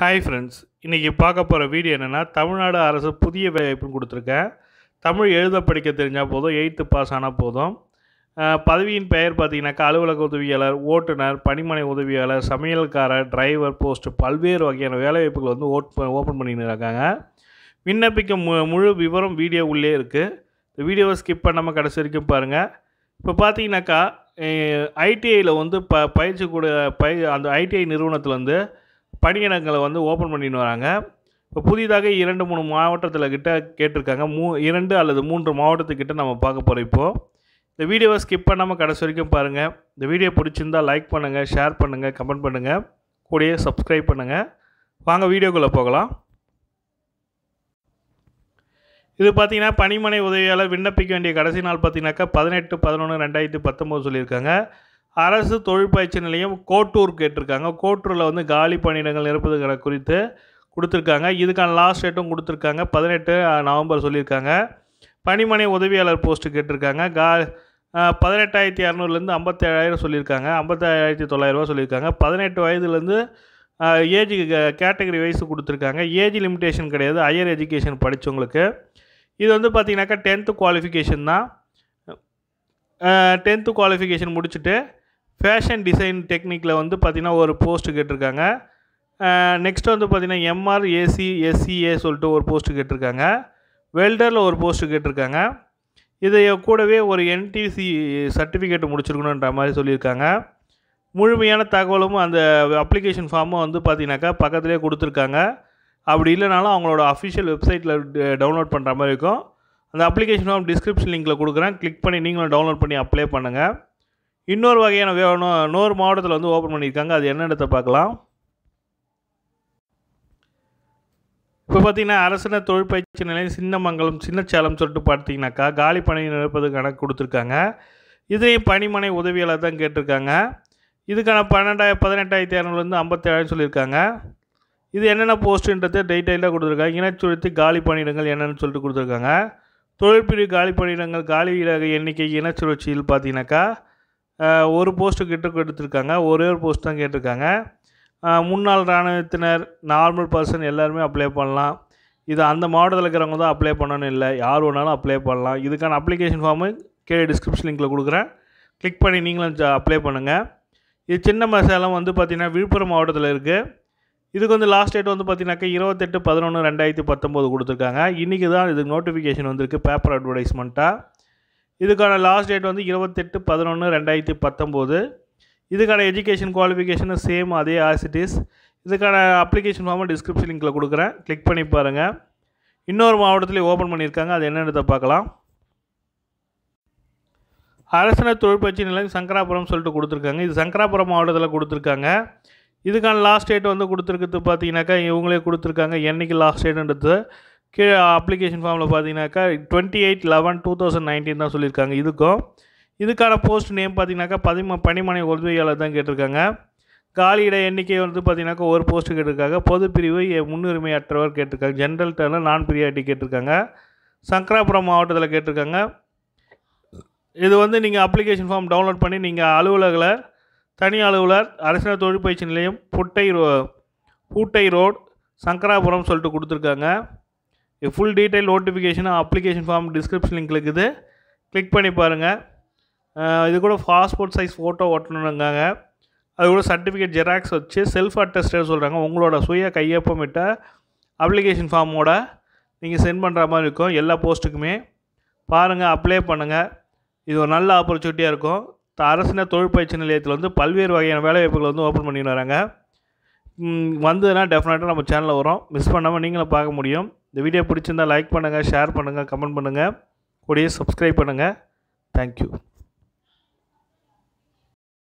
hi friends இன்றைக்கி பார்க்க போகிற வீடியோ என்னென்னா தமிழ்நாடு அரசு புதிய வேலைவாய்ப்புன்னு கொடுத்துருக்கேன் தமிழ் எழுத படிக்க தெரிஞ்சால் போதும் எயித்து பாஸ் ஆனால் போதும் பதவியின் பெயர் பார்த்திங்கனாக்கா அலுவலக உதவியாளர் ஓட்டுநர் பணிமனை உதவியாளர் சமையல்காரர் டிரைவர் போஸ்ட்டு பல்வேறு வகையான வேலைவாய்ப்புகள் வந்து ஓட் ஓப்பன் பண்ணின்னு இருக்காங்க விண்ணப்பிக்க மு முழு விவரம் வீடியோ உள்ளே இருக்குது இந்த வீடியோவை ஸ்கிப் பண்ணாமல் கடைசி வரைக்கும் பாருங்கள் இப்போ பார்த்தீங்கன்னாக்கா ஐடிஐயில் வந்து ப பயிற்சி கூட பய அந்த ஐடிஐ நிறுவனத்தில் வந்து பணியிடங்களை வந்து ஓப்பன் பண்ணின்னு வராங்க இப்போ புதிதாக இரண்டு மூணு மாவட்டத்தில் கிட்ட கேட்டிருக்காங்க மூ இரண்டு அல்லது மூன்று மாவட்டத்துக்கிட்ட நம்ம பார்க்க போகிறோம் இப்போது இந்த வீடியோவை ஸ்கிப் பண்ணாமல் கடைசி வரைக்கும் பாருங்கள் இந்த வீடியோ பிடிச்சிருந்தால் லைக் பண்ணுங்கள் ஷேர் பண்ணுங்கள் கமெண்ட் பண்ணுங்கள் கூடயே சப்ஸ்கிரைப் பண்ணுங்கள் வாங்க வீடியோக்குள்ளே போகலாம் இது பார்த்திங்கன்னா பணிமனை உதவியால் விண்ணப்பிக்க வேண்டிய கடைசி நாள் பார்த்தீங்கன்னாக்கா பதினெட்டு பதினொன்று ரெண்டாயிரத்தி பத்தொம்போது சொல்லியிருக்காங்க அரசு தொழிற்பயிற்சி நிலையம் கோட்டூர் கேட்டிருக்காங்க கோட்டூரில் வந்து காலி பணியிடங்கள் நிரப்புவதுங்கிற குறித்து கொடுத்துருக்காங்க இதுக்கான லாஸ்ட் டேட்டும் கொடுத்துருக்காங்க பதினெட்டு நவம்பர் சொல்லியிருக்காங்க பணிமனை உதவியாளர் போஸ்ட்டு கேட்டிருக்காங்க கா பதினெட்டாயிரத்தி இரநூறுலேருந்து ஐம்பத்தேழாயிரம் சொல்லியிருக்காங்க ஐம்பத்தேழாயிரத்தி தொள்ளாயிரரூவா சொல்லியிருக்காங்க பதினெட்டு வயதுலேருந்து ஏஜ் கேட்டகரி வைஸ் கொடுத்துருக்காங்க ஏஜ் லிமிட்டேஷன் கிடையாது ஹையர் எஜுகேஷன் படித்தவங்களுக்கு இது வந்து பார்த்திங்கனாக்கா டென்த்து குவாலிஃபிகேஷன் தான் டென்த்து குவாலிஃபிகேஷன் முடிச்சுட்டு ஃபேஷன் டிசைன் டெக்னிக்கில் வந்து பார்த்திங்கன்னா ஒரு போஸ்ட்டு கேட்டிருக்காங்க நெக்ஸ்ட்டு வந்து பார்த்திங்கன்னா எம்ஆர் ஏசி எஸ்சிஏ e, சொல்லிட்டு ஒரு போஸ்ட்டு கேட்டிருக்காங்க வெல்டரில் ஒரு போஸ்ட்டு கேட்டிருக்காங்க இதை கூடவே ஒரு என்டிசி சர்டிஃபிகேட் முடிச்சிருக்கணுன்ற மாதிரி சொல்லியிருக்காங்க முழுமையான தகவலும் அந்த அப்ளிகேஷன் ஃபார்மும் வந்து பார்த்திங்கனாக்கா பக்கத்துலேயே கொடுத்துருக்காங்க அப்படி இல்லைனாலும் அவங்களோட அஃபிஷியல் வெப்சைட்டில் டவுன்லோட் பண்ணுற மாதிரி இருக்கும் அந்த அப்ளிகேஷன் ஃபார்ம் டிஸ்கிரிப்ஷன் லிங்கில் கொடுக்குறேன் கிளிக் பண்ணி நீங்களும் டவுன்லோட் பண்ணி அப்ளை பண்ணுங்கள் இன்னொரு வகையான இன்னொரு மாவட்டத்தில் வந்து ஓப்பன் பண்ணியிருக்காங்க அது என்ன இடத்த பார்க்கலாம் இப்போ பார்த்தீங்கன்னா அரசின தொழிற்பயிற்சி நிலையம் சின்னமங்கலம் சின்னச்சேலம் சொல்லிட்டு பார்த்தீங்கன்னாக்கா காலி பணி நிரப்பது கணக்கு கொடுத்துருக்காங்க இதையும் பணிமனை உதவியாளர் தான் கேட்டிருக்காங்க இதுக்கான பன்னெண்டாயிரம் பதினெட்டாயிரத்தி இரநூறுலேருந்து ஐம்பத்தேழாயிரம் சொல்லியிருக்காங்க இது என்னென்ன போஸ்ட்டுன்றது டீட்டெயிலாக கொடுத்துருக்காங்க இனச்சுருத்தி காலி பணியிடங்கள் என்னென்னு சொல்லிட்டு கொடுத்துருக்காங்க தொழிற்பிரிவு காலி பணியிடங்கள் காலி இட எண்ணிக்கை இனச்சுழற்சியில் பார்த்தீங்கன்னாக்கா ஒரு போஸ்ட்டு கிட்ட கொடுத்துருக்காங்க ஒரே ஒரு போஸ்ட் தான் கேட்டிருக்காங்க முன்னாள் இராணுவத்தினர் நார்மல் பர்சன் எல்லாருமே அப்ளை பண்ணலாம் இது அந்த மாவட்டத்தில் இருக்கிறவங்க தான் அப்ளை பண்ணணும் இல்லை யார் வேணாலும் அப்ளை பண்ணலாம் இதுக்கான அப்ளிகேஷன் ஃபார்மு கீழே டிஸ்கிரிப்ஷன் லிங்கில் கொடுக்குறேன் கிளிக் பண்ணி நீங்களும் அப்ளை பண்ணுங்கள் இது சின்ன மசாலம் வந்து பார்த்திங்கன்னா விழுப்புரம் மாவட்டத்தில் இருக்குது இதுக்கு வந்து லாஸ்ட் டேட் வந்து பார்த்திங்கனாக்கா இருபத்தெட்டு பதினொன்று ரெண்டாயிரத்தி பத்தொம்போது கொடுத்துருக்காங்க இன்றைக்கி தான் இதுக்கு நோட்டிஃபிகேஷன் வந்திருக்கு பேப்பர் அட்வர்டைஸ்மெண்ட்டாக இதுக்கான லாஸ்ட் டேட் வந்து இருபத்தெட்டு பதினொன்று ரெண்டாயிரத்தி பத்தொம்போது இதுக்கான எஜுகேஷன் குவாலிஃபிகேஷனும் சேம் அதே ஆசிட்டிஸ் இதுக்கான அப்ளிகேஷன் ஃபார்மை டிஸ்கிரிப்ஷன் லிங்கில் கொடுக்குறேன் கிளிக் பண்ணி பாருங்கள் இன்னொரு மாவட்டத்தில் ஓப்பன் பண்ணியிருக்காங்க அது என்னென்னு பார்க்கலாம் அரசன தொழிற்பயிற்சி நிலையம் சங்கராபுரம் சொல்லிட்டு கொடுத்துருக்காங்க இது சங்கராபுரம் மாவட்டத்தில் கொடுத்துருக்காங்க இதுக்கான லாஸ்ட் டேட் வந்து கொடுத்துருக்குறது பார்த்தீங்கன்னாக்கா இவங்களே கொடுத்துருக்காங்க என்றைக்கு லாஸ்ட் டேட்டுன்றது கீழே அப்ளிகேஷன் ஃபார்மில் பார்த்தீங்கன்னாக்கா twenty eight eleven two thousand nineteen தான் சொல்லியிருக்காங்க இதுக்கும் இதுக்கான போஸ்ட் நேம் பார்த்தீங்கன்னாக்கா பதிம பணிமனை உதவியாளர் தான் கேட்டிருக்காங்க காலியிட எண்ணிக்கை வந்து பார்த்தீங்கன்னாக்கா ஒரு போஸ்ட்டு கேட்டிருக்காங்க பொதுப்பிரிவு முன்னுரிமை அற்றவர் கேட்டிருக்காங்க ஜென்ரல் டேர்னில் நான் பிரியாரிட்டி கேட்டிருக்காங்க சங்கராபுரம் மாவட்டத்தில் கேட்டிருக்காங்க இது வந்து நீங்கள் அப்ளிகேஷன் ஃபார்ம் டவுன்லோட் பண்ணி நீங்கள் அலுவலகில் தனி அலுவலர் அரசின தொழிற்பயிற்சி நிலையம் புட்டை ரோ பூட்டை ரோடு சங்கராபுரம் சொல்லிட்டு கொடுத்துருக்காங்க ஃபுல் டீட்டெயில் நோட்டிஃபிகேஷனும் அப்ளிகேஷன் ஃபார்ம் டிஸ்கிரிப்ஷன் லிங்க் இருக்குது கிளிக் பண்ணி பாருங்கள் இது கூட பாஸ்போர்ட் சைஸ் ஃபோட்டோ ஒட்டணுங்காங்க அது கூட சர்டிஃபிகேட் ஜெராக்ஸ் வச்சு செல்ஃப் அட்டஸ்டர் சொல்கிறாங்க உங்களோட சுய கையொப்பமிட்ட அப்ளிகேஷன் ஃபார்மோட நீங்கள் சென்ட் பண்ணுற மாதிரி இருக்கும் எல்லா போஸ்ட்டுக்குமே பாருங்கள் அப்ளை பண்ணுங்கள் இது ஒரு நல்ல ஆப்பர்ச்சுனிட்டியாக இருக்கும் த அரசின தொழிற்பயிற்சி நிலையத்தில் வந்து பல்வேறு வகையான வேலைவாய்ப்புகள் வந்து ஓப்பன் பண்ணி வராங்க வந்ததுன்னா டெஃபினட்டாக நம்ம சேனலில் வரும் மிஸ் பண்ணாமல் நீங்களும் பார்க்க முடியும் இந்த வீடியோ பிடிச்சிருந்தால் லைக் பண்ணுங்கள் ஷேர் பண்ணுங்கள் கமெண்ட் பண்ணுங்கள் கூடயே சப்ஸ்கிரைப் பண்ணுங்கள் தேங்க்யூ